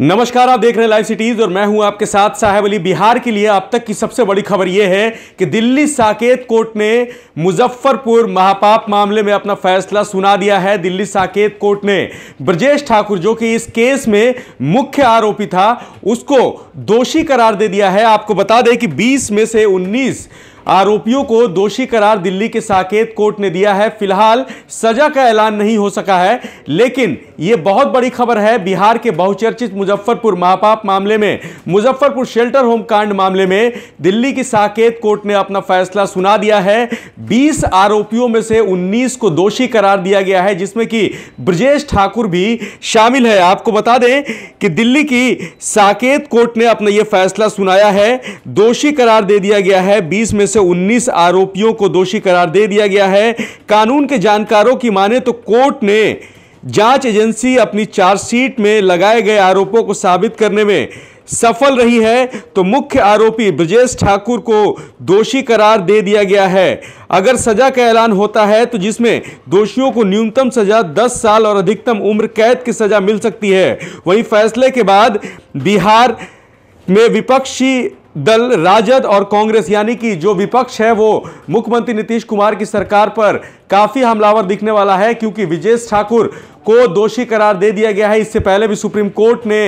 नमस्कार आप देख रहे हैं लाइव सिटीज और मैं हूं आपके साथ साहेब अली बिहार के लिए अब तक की सबसे बड़ी खबर यह है कि दिल्ली साकेत कोर्ट ने मुजफ्फरपुर महापाप मामले में अपना फैसला सुना दिया है दिल्ली साकेत कोर्ट ने ब्रजेश ठाकुर जो कि इस केस में मुख्य आरोपी था उसको दोषी करार दे दिया है आपको बता दें कि बीस में से उन्नीस आरोपियों को दोषी करार दिल्ली के साकेत कोर्ट ने दिया है फिलहाल सजा का ऐलान नहीं हो सका है लेकिन ये बहुत बड़ी खबर है बिहार के बहुचर्चित मुजफ्फरपुर महापाप मामले में मुजफ्फरपुर शेल्टर होम कांड मामले में दिल्ली की साकेत कोर्ट ने अपना फैसला सुना दिया है 20 आरोपियों में से 19 को दोषी करार दिया गया है जिसमें कि ब्रजेश ठाकुर भी शामिल है आपको बता दें कि दिल्ली की साकेत कोर्ट ने अपना यह फैसला सुनाया है दोषी करार दे दिया गया है बीस में से से 19 आरोपियों को दोषी करार दे दिया गया है कानून के जानकारों की माने तो कोर्ट ने जांच एजेंसी अपनी चार्जशीट में लगाए गए आरोपों को साबित करने में सफल रही है तो मुख्य आरोपी ब्रजेश ठाकुर को दोषी करार दे दिया गया है अगर सजा का ऐलान होता है तो जिसमें दोषियों को न्यूनतम सजा 10 साल और अधिकतम उम्र कैद की सजा मिल सकती है वहीं फैसले के बाद बिहार में विपक्षी दल राजद और कांग्रेस यानी कि जो विपक्ष है वो मुख्यमंत्री नीतीश कुमार की सरकार पर काफ़ी हमलावर दिखने वाला है क्योंकि विजेश ठाकुर को दोषी करार दे दिया गया है इससे पहले भी सुप्रीम कोर्ट ने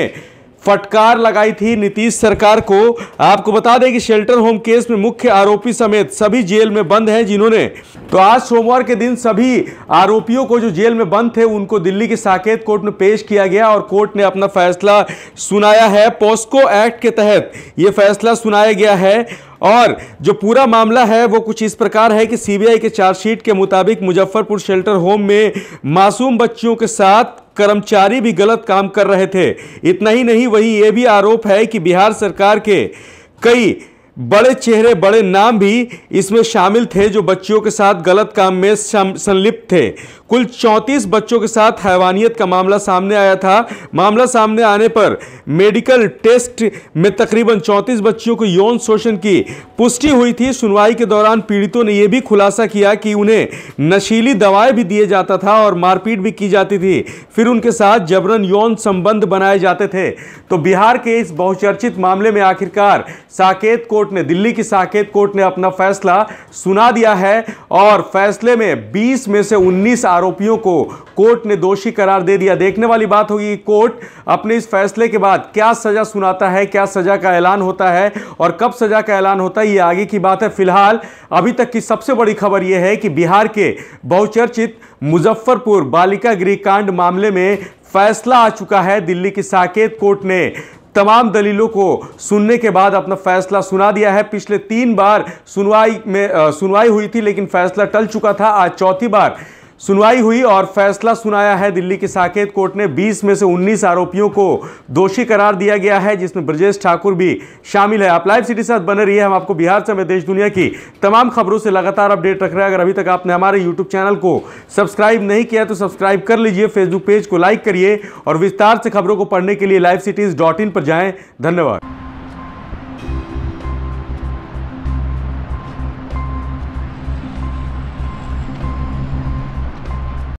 फटकार लगाई थी नीतीश सरकार को आपको बता दें कि शेल्टर होम केस में मुख्य आरोपी समेत सभी जेल में बंद हैं जिन्होंने तो आज सोमवार के दिन सभी आरोपियों को जो जेल में बंद थे उनको दिल्ली के साकेत कोर्ट में पेश किया गया और कोर्ट ने अपना फैसला सुनाया है पॉस्को एक्ट के तहत ये फैसला सुनाया गया है और जो पूरा मामला है वो कुछ इस प्रकार है कि सीबीआई के चार्जशीट के मुताबिक मुजफ्फरपुर शेल्टर होम में मासूम बच्चियों के साथ कर्मचारी भी गलत काम कर रहे थे इतना ही नहीं वही ये भी आरोप है कि बिहार सरकार के कई बड़े चेहरे बड़े नाम भी इसमें शामिल थे जो बच्चियों के साथ गलत काम में संलिप्त थे कुल 34 बच्चों के साथ हैवानियत का मामला सामने आया था मामला सामने आने पर मेडिकल टेस्ट में तकरीबन 34 बच्चियों को यौन शोषण की पुष्टि हुई थी सुनवाई के दौरान पीड़ितों ने यह भी खुलासा किया कि उन्हें नशीली दवाएं भी दिए जाता था और मारपीट भी की जाती थी फिर उनके साथ जबरन यौन संबंध बनाए जाते थे तो बिहार के इस बहुचर्चित मामले में आखिरकार साकेत कोर्ट कोर्ट ने दिल्ली की साकेत कोर्ट ने अपना फैसला सुना दिया है और फैसले में 20 में से 19 आरोपियों को कोर्ट ने दोषी करार दे दिया देखने वाली बात होगी कोर्ट अपने इस फैसले के बाद क्या सजा सुनाता है क्या सजा का ऐलान होता है और कब सजा का ऐलान होता है ये आगे की बात है फिलहाल अभी तक की सबसे बड़ी खबर यह है कि बिहार के बहुचर्चित मुजफ्फरपुर बालिका गृह कांड मामले में फैसला आ चुका है दिल्ली की साकेत कोर्ट ने तमाम दलीलों को सुनने के बाद अपना फैसला सुना दिया है पिछले तीन बार सुनवाई में सुनवाई हुई थी लेकिन फैसला टल चुका था आज चौथी बार सुनवाई हुई और फैसला सुनाया है दिल्ली के साकेत कोर्ट ने 20 में से 19 आरोपियों को दोषी करार दिया गया है जिसमें ब्रजेश ठाकुर भी शामिल है आप लाइव सिटी साथ बने रहिए हम आपको बिहार समेत देश दुनिया की तमाम खबरों से लगातार अपडेट रख रहे हैं अगर अभी तक आपने हमारे यूट्यूब चैनल को सब्सक्राइब नहीं किया तो सब्सक्राइब कर लीजिए फेसबुक पेज को लाइक करिए और विस्तार से खबरों को पढ़ने के लिए लाइव सिटीज़ पर जाएँ धन्यवाद